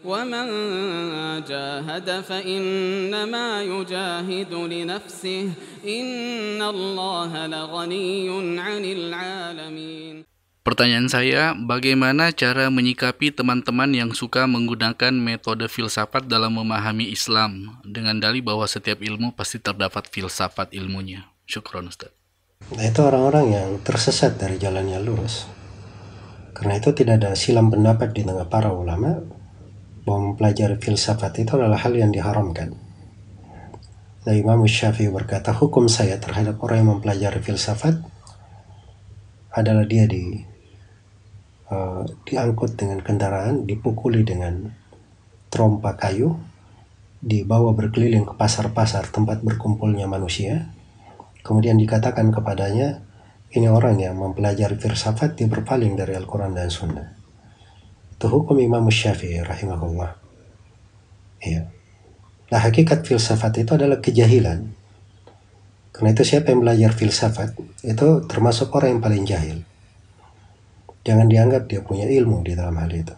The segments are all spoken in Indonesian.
ومن جاهد فإنما يجاهد لنفسه إن الله لغني عن العالمين Pertanyaan saya, bagaimana cara menyikapi teman-teman yang suka menggunakan metode filsafat dalam memahami Islam dengan dalih bahwa setiap ilmu pasti terdapat filsafat ilmunya? Syukron Ustaz. Nah itu orang-orang yang tersesat dari jalannya lurus. Karena itu tidak ada silam pendapat di tengah para ulama mempelajari filsafat itu adalah hal yang diharamkan. Nah, Imam Syafi'i berkata, hukum saya terhadap orang yang mempelajari filsafat adalah dia di uh, diangkut dengan kendaraan, dipukuli dengan trompa kayu, dibawa berkeliling ke pasar-pasar tempat berkumpulnya manusia, kemudian dikatakan kepadanya, ini orang yang mempelajari filsafat, dia berpaling dari Al-Quran dan Sunnah itu hukum Imam Syafi'i rahimahullah ya nah hakikat filsafat itu adalah kejahilan karena itu siapa yang belajar filsafat itu termasuk orang yang paling jahil jangan dianggap dia punya ilmu di dalam hal itu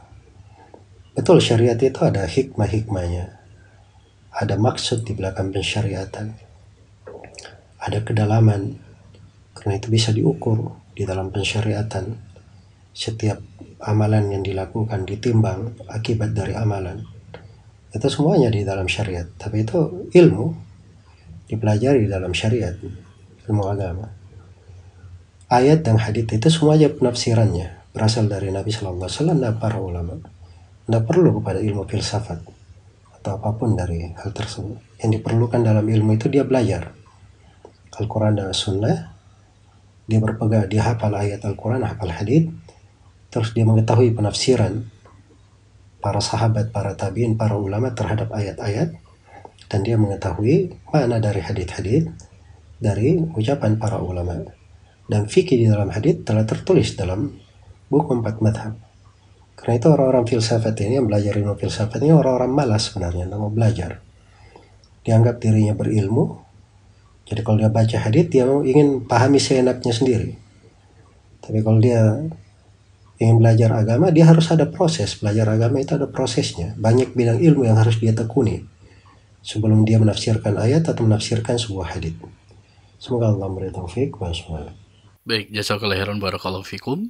betul syariat itu ada hikmah-hikmahnya ada maksud di belakang pensyariatan ada kedalaman karena itu bisa diukur di dalam pensyariatan setiap amalan yang dilakukan ditimbang akibat dari amalan itu semuanya di dalam syariat tapi itu ilmu dipelajari dalam syariat ilmu agama ayat dan hadis itu semuanya penafsirannya berasal dari Nabi Shallallahu Alaihi Wasallam dan para ulama tidak perlu kepada ilmu filsafat atau apapun dari hal tersebut yang diperlukan dalam ilmu itu dia belajar Al-Quran dan Sunnah dia berpegang dia hafal ayat Al-Quran hafal hadis terus dia mengetahui penafsiran para sahabat, para tabiin, para ulama terhadap ayat-ayat dan dia mengetahui mana dari hadith-hadith dari ucapan para ulama dan fikih di dalam hadith telah tertulis dalam buku empat madhab karena itu orang-orang filsafat ini yang belajar ilmu filsafat ini orang-orang malas sebenarnya yang mau belajar dianggap dirinya berilmu jadi kalau dia baca hadith dia ingin pahami seenaknya sendiri tapi kalau dia ingin belajar agama dia harus ada proses belajar agama itu ada prosesnya banyak bidang ilmu yang harus dia tekuni sebelum dia menafsirkan ayat atau menafsirkan sebuah hadis semoga Allah memberi taufik wa Baik, jazakallahu khairan barakallahu fikum.